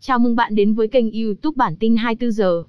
Chào mừng bạn đến với kênh YouTube Bản tin 24 giờ.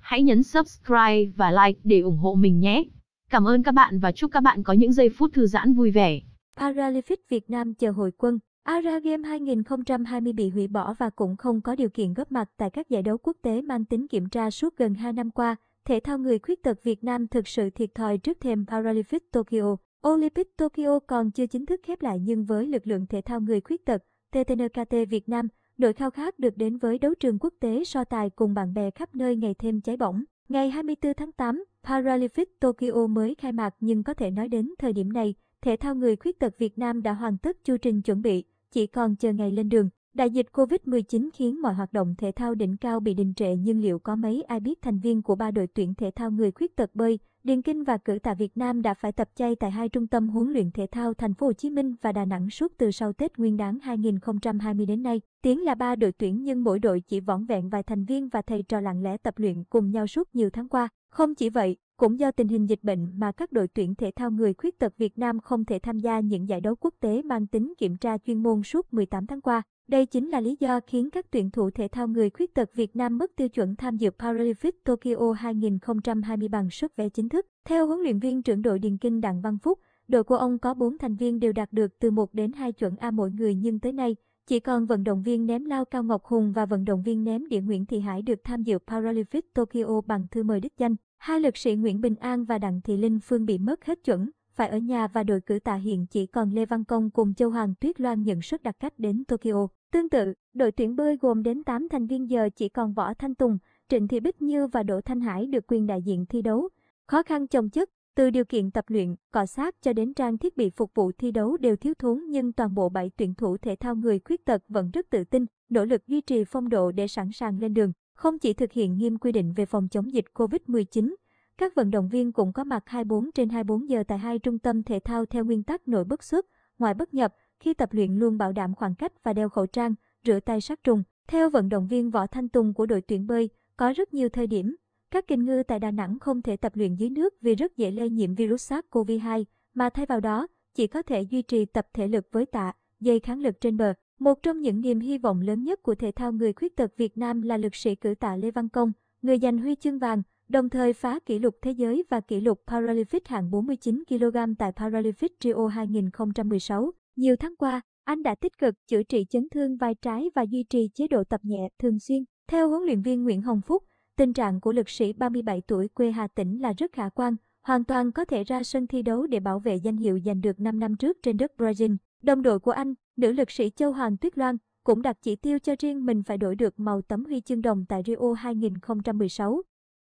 Hãy nhấn subscribe và like để ủng hộ mình nhé. Cảm ơn các bạn và chúc các bạn có những giây phút thư giãn vui vẻ. Paralympic Việt Nam chờ hồi quân. ARA Games 2020 bị hủy bỏ và cũng không có điều kiện góp mặt tại các giải đấu quốc tế mang tính kiểm tra suốt gần 2 năm qua. Thể thao người khuyết tật Việt Nam thực sự thiệt thòi trước thềm Paralympic Tokyo. Olympic Tokyo còn chưa chính thức khép lại nhưng với lực lượng thể thao người khuyết tật, TTNKT Việt Nam, Nỗi khao khát được đến với đấu trường quốc tế so tài cùng bạn bè khắp nơi ngày thêm cháy bỏng. Ngày 24 tháng 8, Paralympic Tokyo mới khai mạc nhưng có thể nói đến thời điểm này, thể thao người khuyết tật Việt Nam đã hoàn tất chu trình chuẩn bị, chỉ còn chờ ngày lên đường. Đại dịch COVID-19 khiến mọi hoạt động thể thao đỉnh cao bị đình trệ nhưng liệu có mấy ai biết thành viên của ba đội tuyển thể thao người khuyết tật bơi, điền kinh và cử tạ Việt Nam đã phải tập chay tại hai trung tâm huấn luyện thể thao thành phố Hồ Chí Minh và Đà Nẵng suốt từ sau Tết Nguyên đán 2020 đến nay. Tiếng là ba đội tuyển nhưng mỗi đội chỉ vỏn vẹn vài thành viên và thầy trò lặng lẽ tập luyện cùng nhau suốt nhiều tháng qua. Không chỉ vậy, cũng do tình hình dịch bệnh mà các đội tuyển thể thao người khuyết tật Việt Nam không thể tham gia những giải đấu quốc tế mang tính kiểm tra chuyên môn suốt 18 tháng qua. Đây chính là lý do khiến các tuyển thủ thể thao người khuyết tật Việt Nam mất tiêu chuẩn tham dự Paralympic Tokyo 2020 bằng suất vé chính thức. Theo huấn luyện viên trưởng đội Điền Kinh Đặng Văn Phúc, đội của ông có 4 thành viên đều đạt được từ 1 đến 2 chuẩn A mỗi người nhưng tới nay, chỉ còn vận động viên ném lao Cao Ngọc Hùng và vận động viên ném địa Nguyễn Thị Hải được tham dự Paralympic Tokyo bằng thư mời đích danh. Hai lực sĩ Nguyễn Bình An và Đặng Thị Linh Phương bị mất hết chuẩn, phải ở nhà và đội cử tạ hiện chỉ còn Lê Văn Công cùng Châu Hoàng Tuyết Loan nhận suất đặc cách đến Tokyo. Tương tự, đội tuyển bơi gồm đến 8 thành viên giờ chỉ còn Võ Thanh Tùng, Trịnh Thị Bích Như và Đỗ Thanh Hải được quyền đại diện thi đấu. Khó khăn chồng chất, từ điều kiện tập luyện, cọ sát cho đến trang thiết bị phục vụ thi đấu đều thiếu thốn nhưng toàn bộ bảy tuyển thủ thể thao người khuyết tật vẫn rất tự tin, nỗ lực duy trì phong độ để sẵn sàng lên đường. Không chỉ thực hiện nghiêm quy định về phòng chống dịch COVID-19, các vận động viên cũng có mặt 24 trên 24 giờ tại hai trung tâm thể thao theo nguyên tắc nội bất xuất, ngoại bất nhập, khi tập luyện luôn bảo đảm khoảng cách và đeo khẩu trang, rửa tay sát trùng. Theo vận động viên Võ Thanh Tùng của đội tuyển bơi, có rất nhiều thời điểm, các kinh ngư tại Đà Nẵng không thể tập luyện dưới nước vì rất dễ lây nhiễm virus SARS-CoV-2, mà thay vào đó, chỉ có thể duy trì tập thể lực với tạ, dây kháng lực trên bờ. Một trong những niềm hy vọng lớn nhất của thể thao người khuyết tật Việt Nam là lực sĩ cử tạ Lê Văn Công, người giành huy chương vàng, đồng thời phá kỷ lục thế giới và kỷ lục Paralympic hạng 49 kg tại Paralympic Rio 2016. Nhiều tháng qua, anh đã tích cực chữa trị chấn thương vai trái và duy trì chế độ tập nhẹ thường xuyên. Theo huấn luyện viên Nguyễn Hồng Phúc, tình trạng của lực sĩ 37 tuổi quê Hà Tĩnh là rất khả quan, hoàn toàn có thể ra sân thi đấu để bảo vệ danh hiệu giành được 5 năm trước trên đất Brazil. Đồng đội của anh, Nữ lực sĩ Châu Hoàng Tuyết Loan cũng đặt chỉ tiêu cho riêng mình phải đổi được màu tấm huy chương đồng tại Rio 2016.